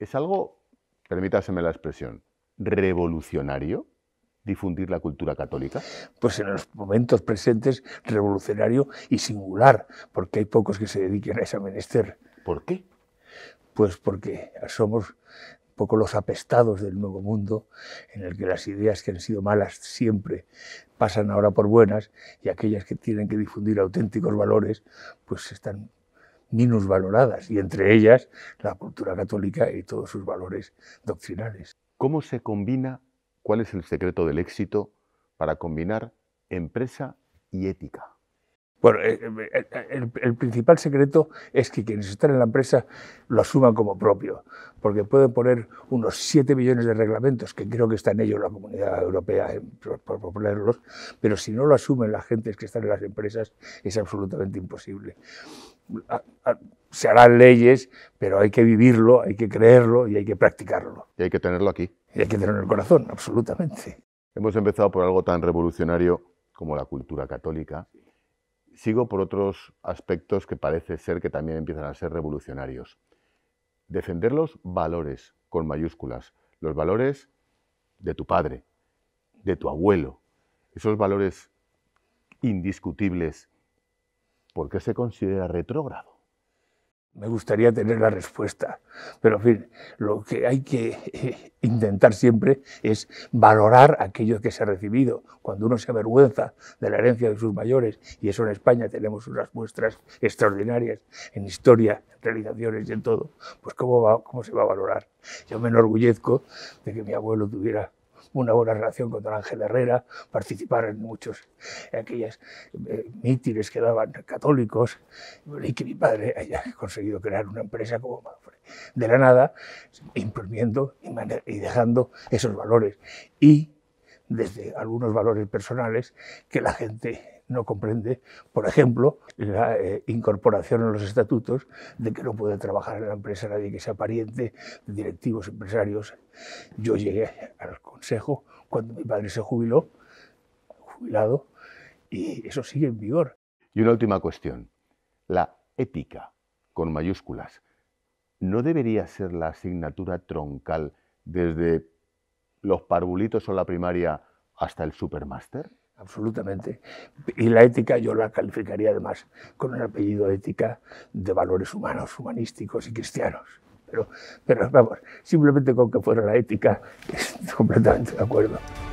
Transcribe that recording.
Es algo, permítaseme la expresión, revolucionario difundir la cultura católica? Pues en los momentos presentes revolucionario y singular, porque hay pocos que se dediquen a ese menester. ¿Por qué? Pues porque somos un poco los apestados del nuevo mundo, en el que las ideas que han sido malas siempre pasan ahora por buenas y aquellas que tienen que difundir auténticos valores, pues están valoradas y entre ellas la cultura católica y todos sus valores doctrinales. ¿Cómo se combina, cuál es el secreto del éxito para combinar empresa y ética? Bueno, eh, eh, eh, el, principal secreto es que quienes están en la empresa lo asuman como propio, porque pueden poner unos 7 millones de reglamentos, que creo que está en ello la Comunidad Europea por pero si no lo asumen las gentes que están en las empresas es absolutamente imposible. se harán leyes, pero hay que vivirlo, hay que creerlo y hay que practicarlo. Y hay que tenerlo aquí. Y hay que tenerlo en el corazón, absolutamente. Hemos empezado por algo tan revolucionario como la cultura católica sigo por otros aspectos que parece ser que también empiezan a ser revolucionarios. Defender los valores con mayúsculas, los valores de tu padre, de tu abuelo, esos valores indiscutibles, ¿por qué se considera retrógrado? Me gustaría tener la respuesta, pero en fin, lo que hay que eh, intentar siempre es valorar aquello que se ha recibido. Cuando uno se avergüenza de la herencia de sus mayores, y eso en España tenemos unas muestras extraordinarias en historia, realizaciones y en todo, pues ¿cómo, va, cómo se va a valorar? Yo me enorgullezco de que mi abuelo tuviera una buena relación con don Ángel Herrera, participar en muchos, de aquellas eh, que daban católicos, y que mi padre haya conseguido crear una empresa como de la nada, imprimiendo y dejando esos valores. Y desde algunos valores personales que la gente no comprende, por ejemplo, la eh, incorporación en los estatutos de que no puede trabajar en la empresa nadie que sea pariente de directivos empresarios. Yo llegué al consejo cuando mi padre se jubiló, jubilado, y eso sigue en vigor. Y una última cuestión, la ética, con mayúsculas, ¿no debería ser la asignatura troncal desde los parvulitos o la primaria hasta el supermáster? absolutamente. Y la ética yo la calificaría además con un apellido ética de valores humanos, humanísticos y cristianos. Pero, pero vamos, simplemente con que fuera la ética, estoy completamente de acuerdo.